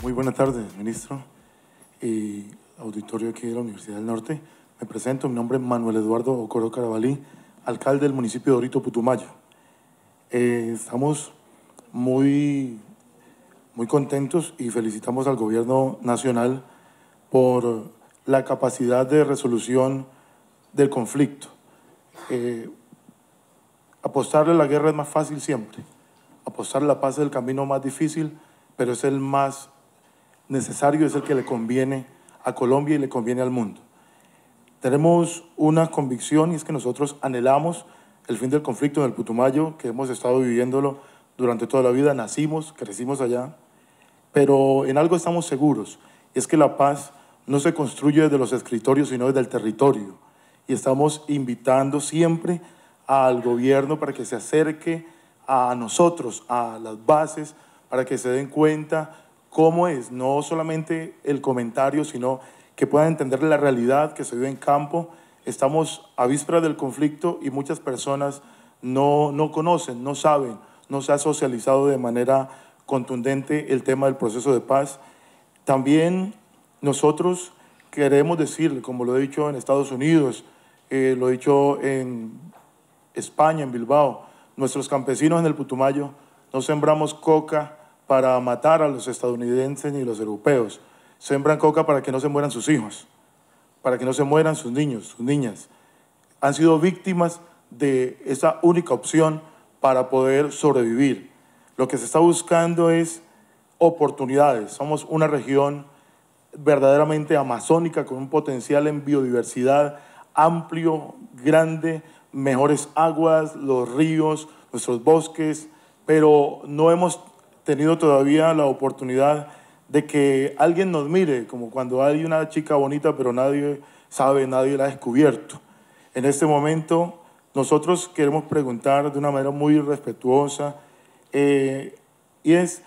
Muy buenas tardes, ministro y auditorio aquí de la Universidad del Norte. Me presento, mi nombre es Manuel Eduardo Ocoro Carabalí, alcalde del municipio de Orito, Putumayo. Eh, estamos muy, muy contentos y felicitamos al gobierno nacional por la capacidad de resolución del conflicto. Eh, apostarle a la guerra es más fácil siempre, Apostarle a la paz es el camino más difícil, pero es el más necesario, es el que le conviene a Colombia y le conviene al mundo. Tenemos una convicción y es que nosotros anhelamos el fin del conflicto en el Putumayo, que hemos estado viviéndolo durante toda la vida, nacimos, crecimos allá, pero en algo estamos seguros, es que la paz no se construye desde los escritorios, sino desde el territorio. Y estamos invitando siempre al gobierno para que se acerque a nosotros, a las bases, para que se den cuenta cómo es, no solamente el comentario, sino que puedan entender la realidad que se vive en campo. Estamos a vísperas del conflicto y muchas personas no, conocen, no saben, no se ha socializado de manera contundente el tema del proceso de paz. También nosotros queremos decirle, como lo he dicho en Estados Unidos, eh, lo he dicho en España, en Bilbao, nuestros campesinos en el Putumayo, no sembramos coca, para matar a los estadounidenses ni los europeos. Sembran coca para que no se mueran sus hijos, para que no se mueran sus niños, sus niñas. Han sido víctimas de esa única opción para poder sobrevivir. Lo que se está buscando es oportunidades. Somos una región verdaderamente amazónica con un potencial en biodiversidad amplio, grande, mejores aguas, los ríos, nuestros bosques, pero no hemos tenido todavía la oportunidad de que alguien nos mire, como cuando hay una chica bonita pero nadie sabe, nadie la ha descubierto. En este momento nosotros queremos preguntar de una manera muy respetuosa eh, y es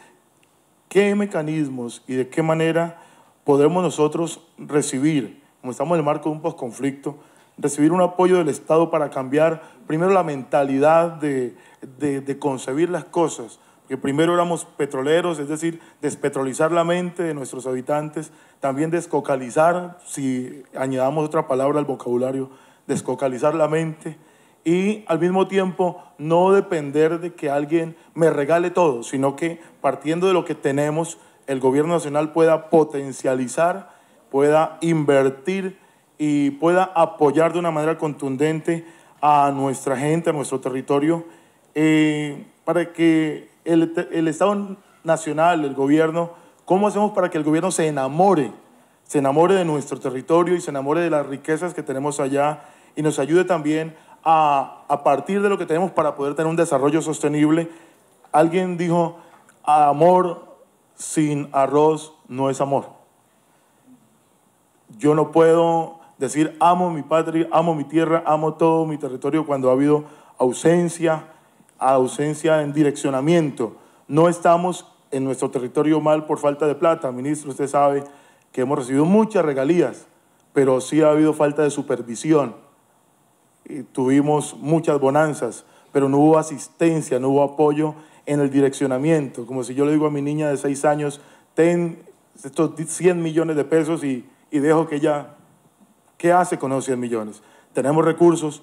qué mecanismos y de qué manera podremos nosotros recibir, como estamos en el marco de un posconflicto, recibir un apoyo del Estado para cambiar primero la mentalidad de, de concebir las cosas, que primero éramos petroleros, es decir, despetrolizar la mente de nuestros habitantes, también descocalizar, si añadamos otra palabra al vocabulario, descocalizar la mente y al mismo tiempo no depender de que alguien me regale todo, sino que partiendo de lo que tenemos, el gobierno nacional pueda potencializar, pueda invertir y pueda apoyar de una manera contundente a nuestra gente, a nuestro territorio, eh, para que el, Estado Nacional, el gobierno, ¿cómo hacemos para que el gobierno se enamore? Se enamore de nuestro territorio y se enamore de las riquezas que tenemos allá y nos ayude también a, a partir de lo que tenemos para poder tener un desarrollo sostenible. Alguien dijo, amor sin arroz no es amor. Yo no puedo decir amo mi patria, amo mi tierra, amo todo mi territorio cuando ha habido ausencia, ausencia en direccionamiento. No estamos en nuestro territorio mal por falta de plata. Ministro, usted sabe que hemos recibido muchas regalías, pero sí ha habido falta de supervisión. tuvimos muchas bonanzas, pero no hubo asistencia, no hubo apoyo en el direccionamiento. Como si yo le digo a mi niña de seis años, ten estos 100 millones de pesos y, y dejo que ella, ¿qué hace con esos 100 millones? Tenemos recursos,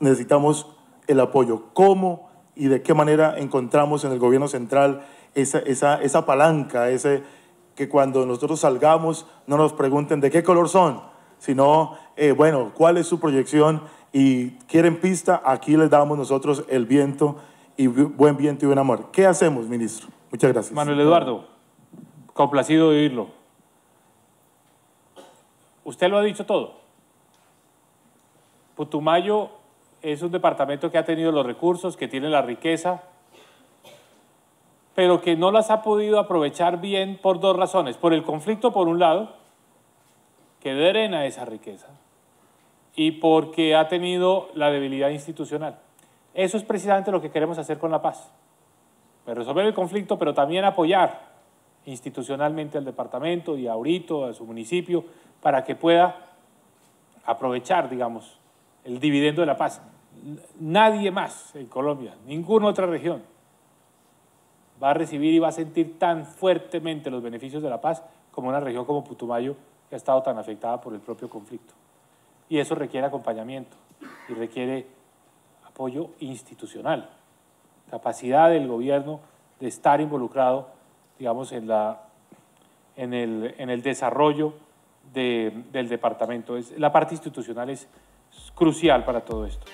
necesitamos el apoyo. ¿Cómo y de qué manera encontramos en el gobierno central esa, esa, palanca, ese, que cuando nosotros salgamos no nos pregunten de qué color son, sino, eh, bueno, cuál es su proyección y quieren pista, aquí les damos nosotros el viento y buen viento y buen amor. ¿Qué hacemos, ministro? Muchas gracias. Manuel Eduardo, complacido de oírlo. Usted lo ha dicho todo. Putumayo es un departamento que ha tenido los recursos, que tiene la riqueza, pero que no las ha podido aprovechar bien por dos razones. Por el conflicto, por un lado, que drena esa riqueza, y porque ha tenido la debilidad institucional. Eso es precisamente lo que queremos hacer con la paz. Pues resolver el conflicto, pero también apoyar institucionalmente al departamento y a Urito, a su municipio, para que pueda aprovechar, digamos, el dividendo de la paz. Nadie más en Colombia, ninguna otra región va a recibir y va a sentir tan fuertemente los beneficios de la paz como una región como Putumayo que ha estado tan afectada por el propio conflicto. Y eso requiere acompañamiento y requiere apoyo institucional, capacidad del gobierno de estar involucrado, digamos, en, la, en, el, desarrollo del departamento. Es, la parte institucional es crucial para todo esto.